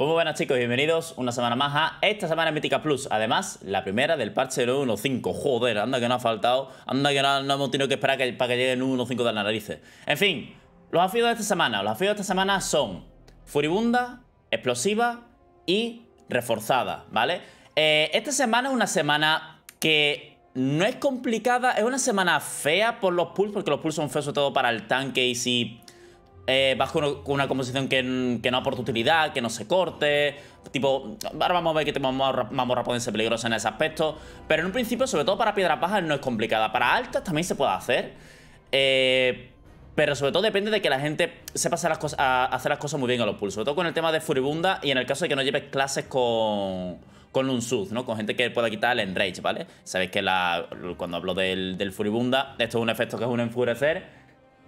Pues muy buenas chicos, bienvenidos una semana más a esta semana en Mítica Plus. Además, la primera del parche 1.5. Joder, anda que no ha faltado, anda que no, hemos tenido que esperar para que llegue el 1.5 de la narices. En fin, los afíos de esta semana, los afíos de esta semana son Furibunda, Explosiva y Reforzada, ¿vale? Eh, esta semana es una semana que no es complicada, es una semana fea por los pulls, porque los pulls son feos sobre todo para el tanque y si eh, vas con una composición que, no aporta utilidad, que no se corte. Tipo, ahora vamos a ver que te mamorra pueden ser peligrosas en ese aspecto. Pero en un principio, sobre todo para piedras bajas, no es complicada. Para altas también se puede hacer. Eh, pero sobre todo depende de que la gente sepa hacer las, cosas, muy bien a los pulsos. Sobre todo con el tema de Furibunda y en el caso de que no lleves clases con, con un ¿no? Con gente que pueda quitar el Enrage, ¿vale? Sabéis que cuando hablo del, del Furibunda, esto es un efecto que es un enfurecer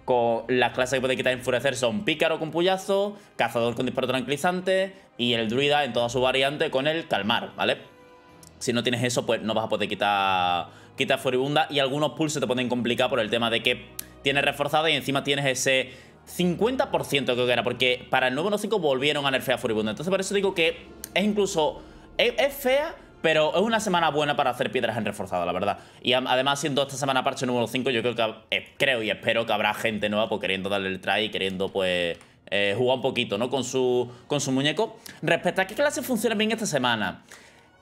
con las clases que puede quitar enfurecer son pícaro con puyazo, cazador con disparo tranquilizante y el druida en toda su variante con el calmar, ¿vale? Si no tienes eso, pues no vas a poder quitar, quitar furibunda y algunos pulls se te pueden complicar por el tema de que tienes reforzada y encima tienes ese 50% que era, porque para el nuevo 5 volvieron a nerfear furibunda. Entonces por eso digo que es incluso... es fea, pero es una semana buena para hacer piedras en reforzado, la verdad. Y además, siendo esta semana parche número 5, yo creo que eh, creo y espero que habrá gente nueva pues, queriendo darle el try y queriendo, pues. Eh, jugar un poquito, ¿no? Con su, con su muñeco. Respecto a qué clase funciona bien esta semana.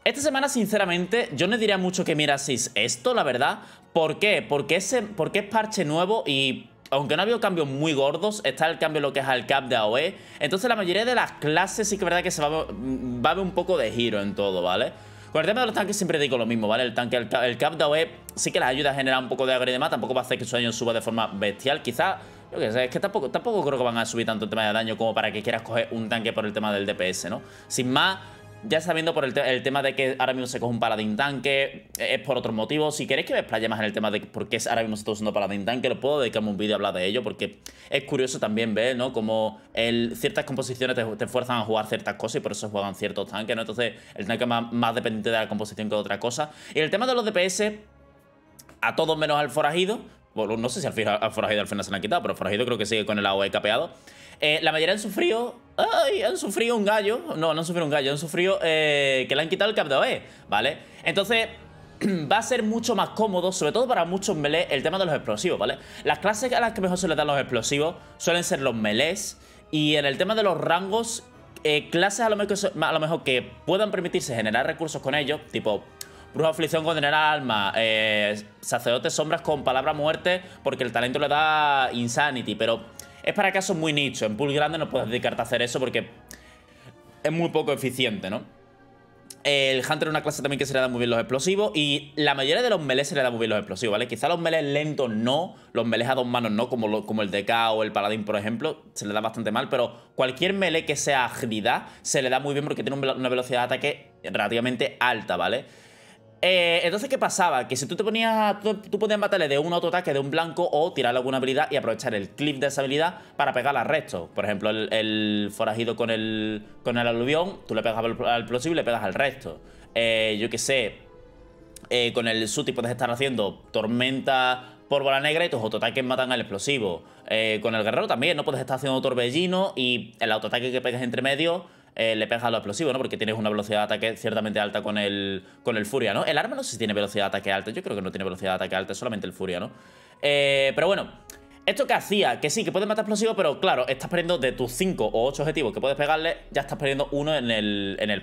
Esta semana, sinceramente, yo no diría mucho que mirasis esto, la verdad. ¿Por qué? Porque, ese, porque es parche nuevo y aunque no ha habido cambios muy gordos, está el cambio lo que es al cap de AOE. Entonces la mayoría de las clases sí que es verdad que se va, va a ver un poco de giro en todo, ¿vale? Con el tema de los tanques siempre digo lo mismo, ¿vale? El tanque, el, el web e sí que les ayuda a generar un poco de y demás tampoco va a hacer que su daño suba de forma bestial, quizás... Yo que sé, es que tampoco creo que van a subir tanto el tema de daño como para que quieras coger un tanque por el tema del DPS, ¿no? Sin más, ya sabiendo por el, tema de que ahora mismo se coge un paladín tanque, e-, es por otros motivos. Si queréis que me explaye más en el tema de por qué ahora mismo se está usando paladín tanque, lo puedo dedicarme un vídeo a hablar de ello, porque es curioso también ver, ¿no? Como ciertas composiciones te, fuerzan a jugar ciertas cosas y por eso juegan ciertos tanques, Entonces, el tanque es más dependiente de la composición que de otra cosa. Y el tema de los DPS, a todos menos al forajido, bueno, no sé si al, forajido al final se le han quitado, pero forajido creo que sigue con el AOE capeado. Eh, la mayoría han sufrido. Ay, han sufrido un gallo. No, no han sufrido un gallo, han sufrido eh, que le han quitado el cap e, ¿vale? Entonces. Va a ser mucho más cómodo, sobre todo para muchos melee, el tema de los explosivos, ¿vale? Las clases a las que mejor se le dan los explosivos suelen ser los melees. Y en el tema de los rangos, eh, clases a lo, mejor, a lo mejor que puedan permitirse generar recursos con ellos, tipo bruja aflicción con tener alma, eh, sacerdote sombras con palabra muerte, porque el talento le da insanity, pero es para casos muy nicho. En pool grande no puedes dedicarte a hacer eso porque es muy poco eficiente, ¿no? El Hunter es una clase también que se le da muy bien los explosivos. Y la mayoría de los melees se le da muy bien los explosivos, ¿vale? Quizá los melees lentos no, los melees a dos manos no, como, como el DK o el Paladín, por ejemplo, se le da bastante mal. Pero cualquier melee que sea agilidad se le da muy bien porque tiene una velocidad de ataque relativamente alta, ¿vale? vale eh, entonces, ¿qué pasaba? Que si tú te ponías. Tú, podías matarle de un autoataque de un blanco o tirar alguna habilidad y aprovechar el clip de esa habilidad para pegar al resto. Por ejemplo, el, forajido con el. con el aluvión, tú le pegas al explosivo y le pegas al resto. Eh, yo qué sé. Eh, con el Suti puedes estar haciendo tormenta por bola negra y tus autoataques matan al explosivo. con el guerrero también, ¿no? Puedes estar haciendo torbellino y el autoataque que pegas entre medio eh, le pegas a explosivo, ¿no? Porque tienes una velocidad de ataque ciertamente alta con el, con el Furia, ¿no? El arma no sé si tiene velocidad de ataque alta, yo creo que no tiene velocidad de ataque alta, es solamente el Furia, ¿no? Eh, pero bueno, esto que hacía, que sí, que puedes matar explosivos, pero claro, estás perdiendo de tus 5 o 8 objetivos que puedes pegarle, ya estás perdiendo uno en el, en el,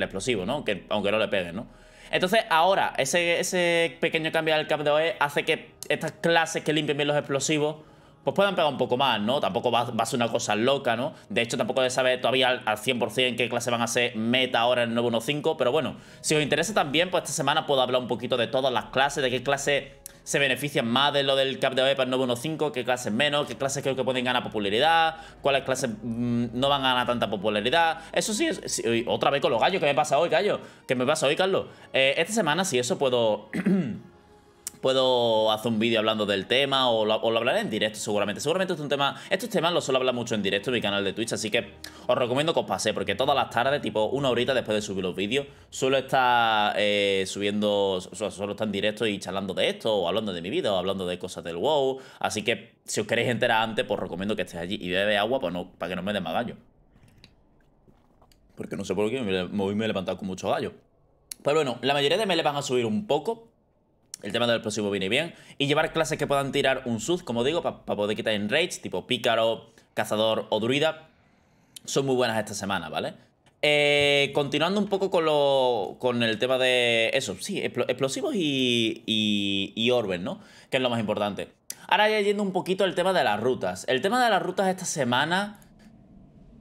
explosivo, ¿no? Aunque, no le peguen, ¿no? Entonces, ahora, ese, ese pequeño cambio al cap de OE hace que estas clases que limpien bien los explosivos pues puedan pegar un poco más, ¿no? Tampoco va, a ser una cosa loca, ¿no? De hecho, tampoco se sabe todavía al, 100% qué clase van a ser meta ahora en el 915, pero bueno, si os interesa también, pues esta semana puedo hablar un poquito de todas las clases, de qué clase se benefician más de lo del cap de OE para el 915, qué clases menos, qué clases creo que pueden ganar popularidad, cuáles clases mm, no van a ganar tanta popularidad. Eso sí, otra vez con los gallos, ¿qué me pasa hoy, gallo? ¿Qué me pasa hoy, Carlos? Eh, esta semana, si eso puedo... puedo hacer un vídeo hablando del tema o lo, hablaré en directo seguramente. Seguramente es un tema, estos temas los suelo hablar mucho en directo en mi canal de Twitch, así que os recomiendo que os paséis porque todas las tardes, tipo una horita después de subir los vídeos, suelo estar eh, subiendo, solo estar en directo y charlando de esto o hablando de mi vida o hablando de cosas del WoW, así que si os queréis enterar antes, pues recomiendo que estéis allí y bebe agua para, pues para que no me dé más gallo. Porque no sé por qué, me, hoy me he levantado con mucho gallo. Pero pues bueno, la mayoría de le van a subir un poco el tema del explosivo viene bien. Y llevar clases que puedan tirar un suz como digo, para poder quitar en raids, tipo pícaro, cazador o druida. Son muy buenas esta semana, ¿vale? Eh, continuando un poco con, lo, con el tema de eso, sí, explosivos y, y, Orben, ¿no? Que es lo más importante. Ahora ya yendo un poquito al tema de las rutas. El tema de las rutas esta semana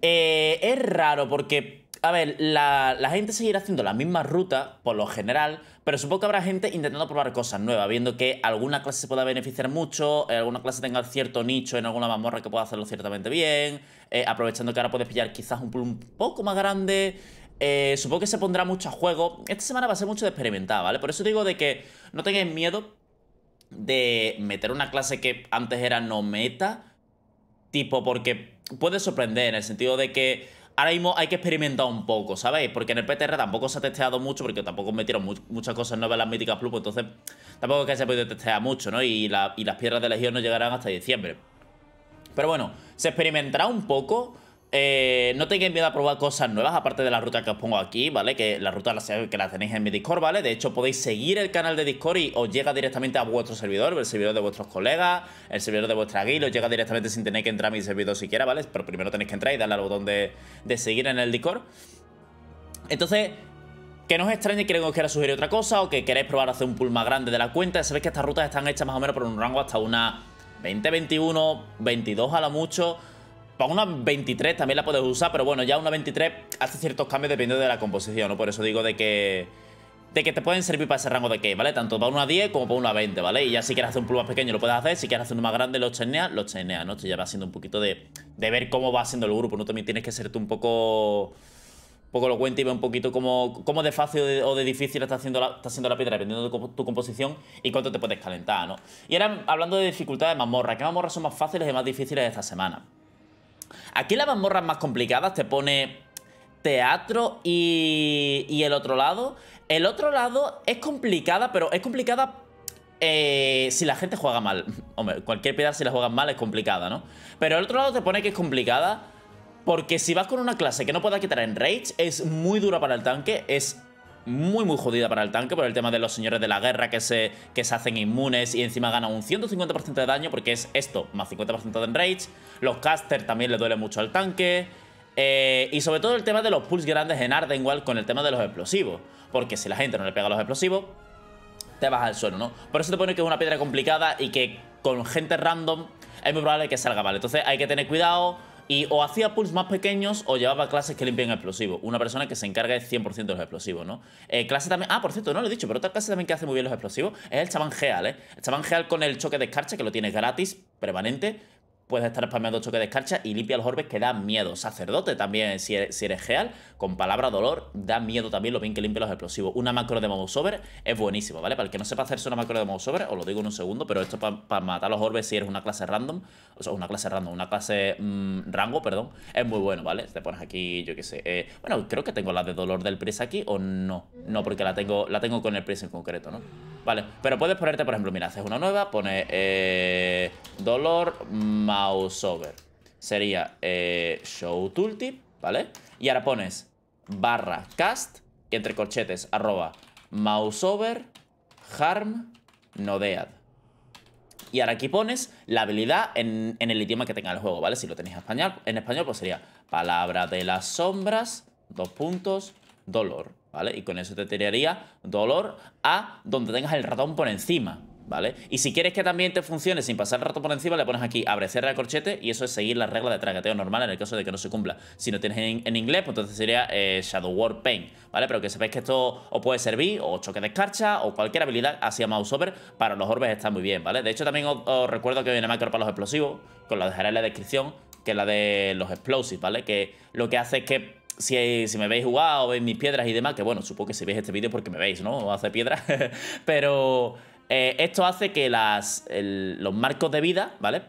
eh, es raro porque a ver, la, gente seguirá haciendo la misma ruta, por lo general, pero supongo que habrá gente intentando probar cosas nuevas, viendo que alguna clase se pueda beneficiar mucho, eh, alguna clase tenga cierto nicho en alguna mamorra que pueda hacerlo ciertamente bien, eh, aprovechando que ahora puedes pillar quizás un pool un poco más grande. Eh, supongo que se pondrá mucho a juego. Esta semana va a ser mucho de experimentar, ¿vale? Por eso digo de que no tengáis miedo de meter una clase que antes era no meta, tipo porque puede sorprender en el sentido de que ahora mismo hay que experimentar un poco, ¿sabéis? Porque en el PTR tampoco se ha testeado mucho, porque tampoco metieron muchas cosas nuevas en las míticas Plus, pues entonces tampoco es que se podido testear mucho, ¿no? Y, y las piedras de Legión no llegarán hasta diciembre. Pero bueno, se experimentará un poco eh, no tengáis miedo a probar cosas nuevas, aparte de la ruta que os pongo aquí, ¿vale? Que la ruta la, que la tenéis en mi Discord, ¿vale? De hecho, podéis seguir el canal de Discord y os llega directamente a vuestro servidor, el servidor de vuestros colegas, el servidor de vuestra guild, os llega directamente sin tener que entrar a mi servidor siquiera, ¿vale? Pero primero tenéis que entrar y darle al botón de, seguir en el Discord. Entonces, que no os extrañe que os quiera sugerir otra cosa o que queréis probar hacer un pull más grande de la cuenta. sabéis que estas rutas están hechas más o menos por un rango hasta una 20, 21, 22 a lo mucho. Para una 23 también la puedes usar, pero bueno, ya una 23 hace ciertos cambios dependiendo de la composición, ¿no? Por eso digo de que de que te pueden servir para ese rango de que ¿vale? Tanto para una 10 como para una 20, ¿vale? Y ya si quieres hacer un plus más pequeño lo puedes hacer, si quieres hacer uno más grande lo chenea, lo chenea, ¿no? ya va siendo un poquito de, de ver cómo va siendo el grupo, ¿no? También tienes que ser tú un poco... Un poco lo y ver un poquito cómo, cómo de fácil o de, difícil está haciendo, la, está haciendo la piedra, dependiendo de tu composición y cuánto te puedes calentar, ¿no? Y ahora hablando de dificultades de mazmorra, ¿qué mazmorras son más fáciles y más difíciles de esta semana? Aquí las mazmorras más complicadas te pone teatro y, el otro lado. El otro lado es complicada, pero es complicada eh, si la gente juega mal. Hombre, cualquier piedra si la juegas mal es complicada, ¿no? Pero el otro lado te pone que es complicada porque si vas con una clase que no pueda quitar en Rage, es muy dura para el tanque, es muy muy jodida para el tanque por el tema de los señores de la guerra que se, que se hacen inmunes y encima ganan un 150% de daño porque es esto, más 50% de enrage. Los casters también le duele mucho al tanque. Eh, y sobre todo el tema de los pulls grandes en igual, con el tema de los explosivos. Porque si la gente no le pega los explosivos, te vas al suelo, ¿no? Por eso te pone que es una piedra complicada y que con gente random es muy probable que salga mal. Entonces hay que tener cuidado y o hacía pools más pequeños o llevaba clases que limpian explosivos. Una persona que se encarga de 100% de los explosivos, ¿no? Eh, clase también... Ah, por cierto, no lo he dicho, pero otra clase también que hace muy bien los explosivos es el Chaban Geal, ¿eh? El Chaban Geal con el choque de escarcha, que lo tienes gratis, permanente puedes estar spameando choque de escarcha y limpia los orbes que da miedo. Sacerdote también, si eres, si geal, con palabra dolor, da miedo también lo bien que limpia los explosivos. Una macro de mouseover es buenísimo, ¿vale? Para el que no sepa hacerse una macro de mouseover, os lo digo en un segundo, pero esto para matar los orbes si eres una clase random, o sea, una clase random, una clase mm, rango, perdón, es muy bueno, ¿vale? Te pones aquí, yo qué sé. Eh, bueno, creo que tengo la de dolor del presa aquí, o no. No, porque la tengo, la tengo con el Pris en concreto, ¿no? Vale, pero puedes ponerte, por ejemplo, mira, haces una nueva, pone eh, dolor mouseover. Sería eh, show tooltip, ¿vale? Y ahora pones barra cast, y entre corchetes, arroba mouseover harm nodead. Y ahora aquí pones la habilidad en, el idioma que tenga el juego, ¿vale? Si lo tenéis español, en español pues sería palabra de las sombras, dos puntos, dolor. ¿vale? Y con eso te tiraría dolor a donde tengas el ratón por encima, ¿vale? Y si quieres que también te funcione sin pasar el ratón por encima, le pones aquí abre, cierra el corchete y eso es seguir la regla de tragateo normal en el caso de que no se cumpla. Si no tienes en, inglés, pues entonces sería eh, Shadow Warp Pain, ¿vale? Pero que sepáis que esto os puede servir, o choque de escarcha, o cualquier habilidad hacia mouse over, para los orbes está muy bien, ¿vale? De hecho, también os, recuerdo que viene macro para los explosivos, que os la dejaré en la descripción, que es la de los explosives, ¿vale? Que lo que hace es que si, me veis jugado, o veis mis piedras y demás, que bueno, supongo que si veis este vídeo porque me veis, ¿no? Hace piedras, pero eh, esto hace que las, los marcos de vida, ¿vale?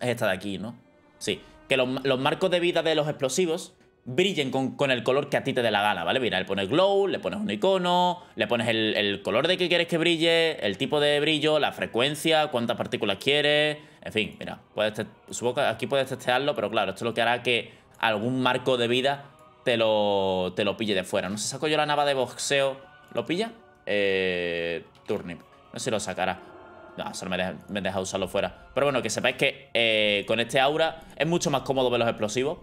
Es esta de aquí, ¿no? Sí, que los, marcos de vida de los explosivos brillen con, el color que a ti te dé la gana, ¿vale? Mira, le pones glow, le pones un icono, le pones el, color de que quieres que brille, el tipo de brillo, la frecuencia, cuántas partículas quieres, en fin, mira, supongo que aquí puedes testearlo, pero claro, esto es lo que hará que algún marco de vida te lo, te lo pille de fuera. No sé, saco yo la nava de boxeo. ¿Lo pilla? Eh, turnip. No sé si lo sacará. No, solo me deja, usarlo fuera. Pero bueno, que sepáis que eh, con este aura es mucho más cómodo ver los explosivos.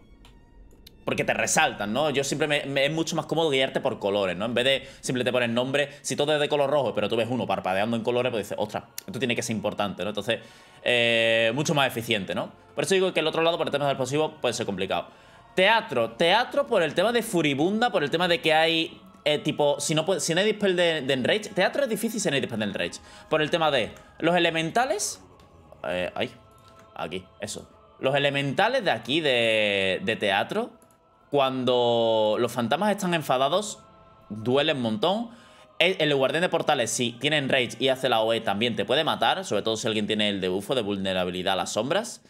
Porque te resaltan, ¿no? Yo siempre me, es mucho más cómodo guiarte por colores, ¿no? En vez de simplemente poner nombre, si todo es de color rojo, pero tú ves uno parpadeando en colores, pues dices, ostras, esto tiene que ser importante, ¿no? Entonces, eh, mucho más eficiente, ¿no? Por eso digo que el otro lado, para temas del explosivos, puede ser complicado. Teatro, teatro por el tema de Furibunda, por el tema de que hay, eh, tipo, si no, si hay dispel de, Enrage, teatro es difícil si no hay dispel de Enrage. Por el tema de los elementales, eh, ahí, aquí, eso. Los elementales de aquí, de, teatro, cuando los fantasmas están enfadados, duelen un montón. E, el, guardián de portales, si tiene Enrage y hace la OE, también te puede matar, sobre todo si alguien tiene el debufo de vulnerabilidad a las sombras.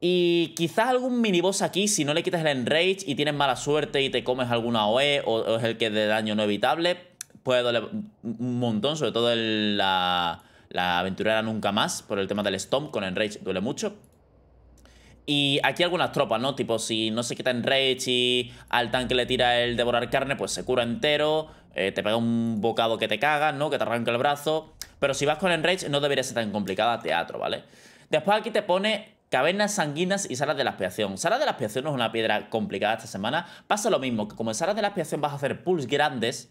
Y quizás algún miniboss aquí, si no le quitas el enrage y tienes mala suerte y te comes alguna OE o, es el que es de daño no evitable, puede doler un montón, sobre todo la, aventurera nunca más, por el tema del stomp con enrage duele mucho. Y aquí algunas tropas, ¿no? Tipo, si no se quita enrage y al tanque le tira el devorar carne, pues se cura entero, eh, te pega un bocado que te caga, ¿no? Que te arranca el brazo. Pero si vas con enrage no debería ser tan complicada teatro, ¿vale? Después aquí te pone Cavernas sanguinas y salas de la expiación. Salas de la expiación no es una piedra complicada esta semana. Pasa lo mismo, que como en salas de la expiación vas a hacer pulls grandes,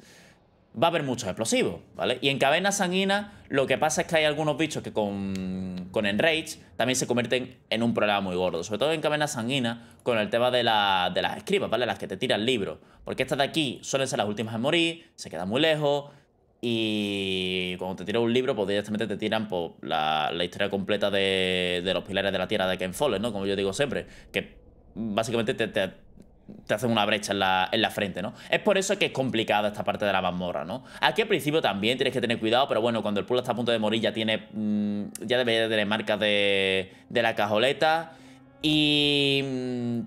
va a haber muchos explosivos, ¿vale? Y en cavernas sanguinas lo que pasa es que hay algunos bichos que con, con Enrage también se convierten en un problema muy gordo. Sobre todo en cavernas sanguinas con el tema de, la, de las escribas, ¿vale? Las que te tiran libros. Porque estas de aquí suelen ser las últimas en morir, se quedan muy lejos, y cuando te tiran un libro, pues directamente te tiran pues, la, historia completa de, los pilares de la tierra de Ken Follett, ¿no? Como yo digo siempre, que básicamente te, te, hacen una brecha en la, frente, ¿no? Es por eso que es complicada esta parte de la mazmorra, ¿no? Aquí al principio también tienes que tener cuidado, pero bueno, cuando el pueblo está a punto de morir ya tiene... Mm, ya debería tener marcas de, de la cajoleta y mm,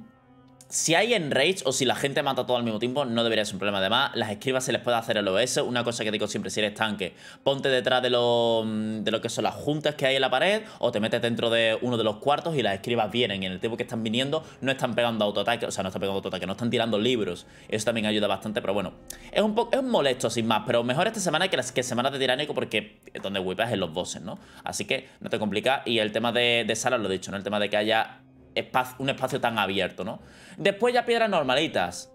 si hay enrage o si la gente mata todo al mismo tiempo, no debería ser un problema. Además, las escribas se les puede hacer el OS. Una cosa que digo siempre, si eres tanque, ponte detrás de lo, mm, de lo que son las juntas que hay en la pared o te metes dentro de uno de los cuartos y las escribas vienen. Y en el tiempo que están viniendo no están pegando autoataque, o sea, no están pegando autoataque, no están tirando libros. Eso también ayuda bastante, pero bueno, es un poco es molesto sin más, pero mejor esta semana que las que semanas de tiránico porque donde whipas en los bosses, ¿no? Así que no te complicas y el tema de, de sala, lo he dicho, ¿no? El tema de que haya un espacio tan abierto, ¿no? Después ya piedras normalitas.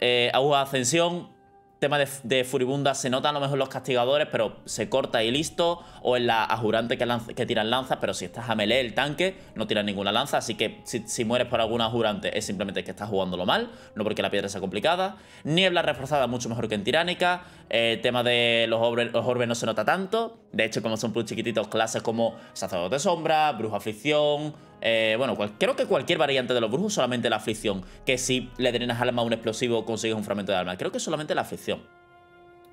Eh, de ascensión, tema de, furibunda, se nota a lo mejor los castigadores, pero se corta y listo. O en la ajurante que, que tiran lanzas, pero si estás a melee el tanque, no tira ninguna lanza. Así que si, mueres por alguna ajurante es simplemente que estás jugándolo mal, no porque la piedra sea complicada. Niebla reforzada, mucho mejor que en tiránica. Eh, tema de los orbes, los no se nota tanto. De hecho, como son muy chiquititos, clases como de sombra, bruja aflicción, eh, bueno, creo que cualquier variante de los brujos, solamente la aflicción. Que si le drenas alma a un explosivo consigues un fragmento de alma. Creo que solamente la aflicción.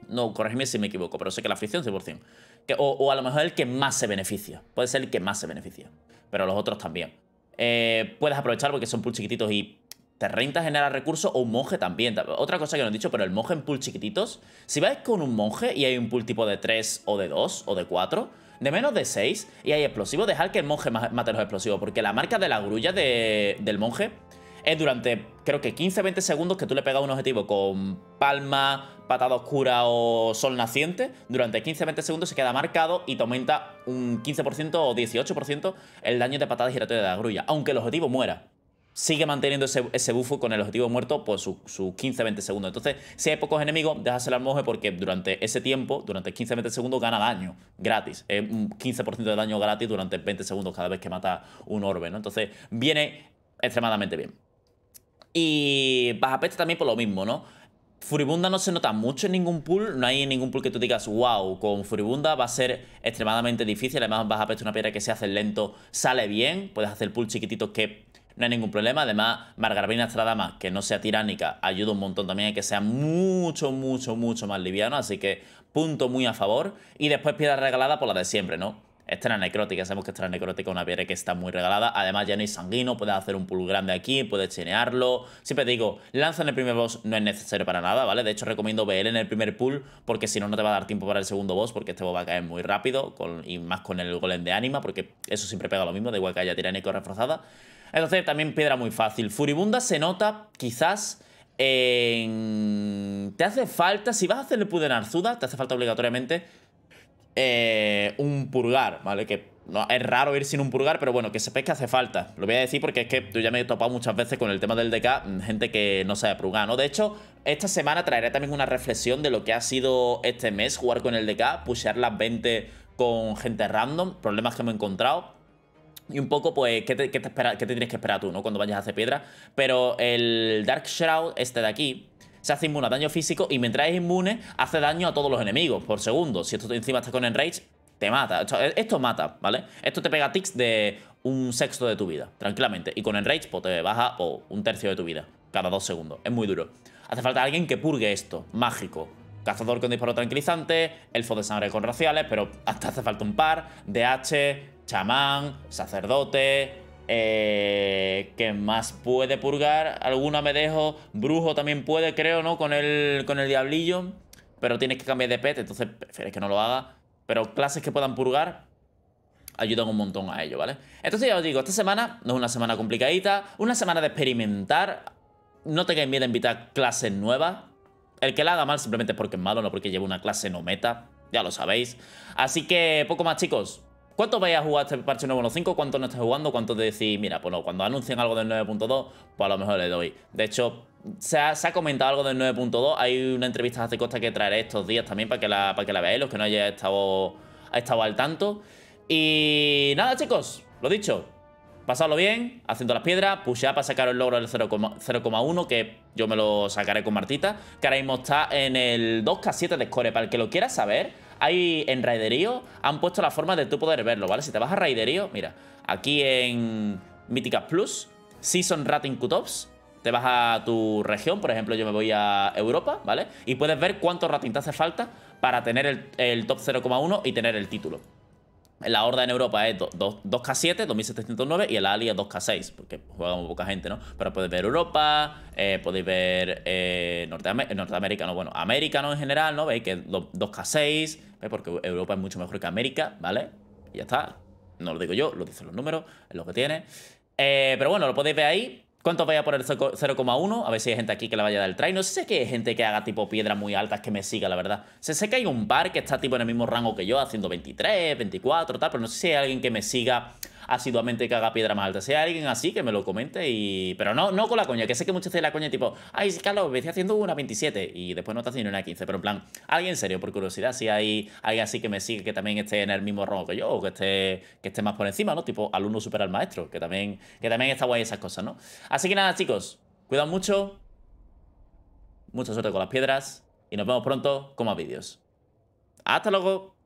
No, corregime si me equivoco, pero sé que la aflicción 100%. Que, o, o, a lo mejor el que más se beneficia. Puede ser el que más se beneficia. Pero los otros también. Eh, puedes aprovechar porque son pool chiquititos y te rentas, generar recursos o un monje también. Otra cosa que no he dicho, pero el monje en pool chiquititos, si vais con un monje y hay un pool tipo de 3 o de 2 o de 4, de menos de 6 y hay explosivos, dejar que el monje mate los explosivos, porque la marca de la grulla del monje es durante creo que 15-20 segundos que tú le pegas un objetivo con palma, patada oscura o sol naciente, durante 15-20 segundos se queda marcado y te aumenta un 15% o 18% el daño de patada giratoria de la grulla, aunque el objetivo muera sigue manteniendo ese, ese bufo con el objetivo muerto por sus 15-20 segundos. Entonces, si hay pocos enemigos, déjaselo al moje porque durante ese tiempo, durante 15-20 segundos, gana daño gratis. Es un 15% de daño gratis durante 20 segundos cada vez que mata un orbe, ¿no? Entonces, viene extremadamente bien. Y Baja peste también por lo mismo, ¿no? Furibunda no se nota mucho en ningún pool, no hay ningún pool que tú digas, wow, con Furibunda va a ser extremadamente difícil, además vas es una piedra que se hace lento, sale bien, puedes hacer pool chiquititos que no hay ningún problema. Además, Estrada más que no sea tiránica, ayuda un montón también Hay que sea mucho, mucho, mucho más liviano. Así que punto muy a favor. Y después piedra regalada por la de siempre, ¿no? era necrótica, sabemos que era necrótica una piedra que está muy regalada. Además, ya no hay sanguino, puedes hacer un pull grande aquí, puedes chinearlo. Siempre digo, lanza en el primer boss no es necesario para nada, ¿vale? De hecho, recomiendo BL en el primer pull, porque si no, no te va a dar tiempo para el segundo boss, porque este boss va a caer muy rápido, y más con el golem de ánima, porque eso siempre pega lo mismo, da igual que haya tiránico reforzada. Entonces, también piedra muy fácil. Furibunda se nota, quizás. En... Te hace falta, si vas a hacer hacerle pude de Arzuda, te hace falta obligatoriamente eh, un purgar, ¿vale? Que no, es raro ir sin un purgar, pero bueno, que se que hace falta. Lo voy a decir porque es que yo ya me he topado muchas veces con el tema del DK, mm, gente que no sabe purgar, ¿no? De hecho, esta semana traeré también una reflexión de lo que ha sido este mes jugar con el DK, pushear las 20 con gente random, problemas que hemos encontrado. Y un poco, pues, ¿qué te, qué te tienes que esperar tú, ¿no? Cuando vayas a hacer piedra. Pero el Dark Shroud, este de aquí, se hace inmune a daño físico y mientras es inmune hace daño a todos los enemigos por segundo. Si esto encima está con Enrage, te mata. Esto, mata, ¿vale? Esto te pega tics de un sexto de tu vida, tranquilamente. Y con Enrage, pues te baja o un tercio de tu vida cada dos segundos. Es muy duro. Hace falta alguien que purgue esto. Mágico. Cazador con disparo tranquilizante, elfo de sangre con raciales, pero hasta hace falta un par. DH, chamán, sacerdote, eh, que más puede purgar? Alguna me dejo. Brujo también puede, creo, ¿no? Con el, con el diablillo. Pero tienes que cambiar de pet, entonces prefieres que no lo haga. Pero clases que puedan purgar ayudan un montón a ello, ¿vale? Entonces ya os digo, esta semana no es una semana complicadita. Una semana de experimentar. No tengáis miedo a invitar clases nuevas. El que la haga mal simplemente es porque es malo, no porque lleve una clase no meta. Ya lo sabéis. Así que poco más, chicos. ¿Cuánto vais a jugar este parche 9.5, ¿Cuánto no estás jugando? ¿Cuánto decís? Mira, pues no, cuando anuncien algo del 9.2, pues a lo mejor le doy. De hecho, se ha, comentado algo del 9.2. Hay una entrevista hace Costa que traeré estos días también para que la, para que la veáis, los que no hayáis estado, ha estado al tanto. Y nada, chicos, lo dicho. Pasadlo bien, haciendo las piedras, a para sacar el logro del 0,1, que yo me lo sacaré con Martita, que ahora mismo está en el 2K7 de score. Para el que lo quiera saber, hay en Raiderío han puesto la forma de tú poder verlo, ¿vale? Si te vas a Raiderío, mira, aquí en Míticas Plus, Season Rating Cutoffs, te vas a tu región, por ejemplo, yo me voy a Europa, ¿vale? Y puedes ver cuánto rating te hace falta para tener el, el top 0,1 y tener el título la Horda en Europa es 2, k 7 2709, y el Alia 2K6, porque juega muy poca gente, ¿no? Pero podéis ver Europa, eh, podéis ver eh, Norteamérica, no, bueno, América en general, ¿no? Veis que es 2K6, 6 porque Europa es mucho mejor que América, ¿vale? Y ya está. No lo digo yo, lo dicen los números, es lo que tiene. Eh, pero bueno, lo podéis ver ahí. ¿Cuánto vaya a poner 0,1? A ver si hay gente aquí que la vaya a dar el try. No sé si hay gente que haga tipo piedras muy altas que me siga, la verdad. Se sé que hay un bar que está tipo en el mismo rango que yo, haciendo 23, 24, tal, pero no sé si hay alguien que me siga asiduamente que haga piedra más alta. Sea alguien así que me lo comente y. Pero no, no con la coña, que sé que muchas veces la coña tipo, ay, Carlos, me estoy haciendo una 27 y después no está haciendo una 15. Pero en plan, alguien serio, por curiosidad, si hay alguien así que me sigue que también esté en el mismo rango que yo o que esté, que esté más por encima, ¿no? Tipo, alumno supera al maestro, que también, que también está guay esas cosas, ¿no? Así que nada, chicos, cuidado mucho. Mucha suerte con las piedras y nos vemos pronto con más vídeos. ¡Hasta luego!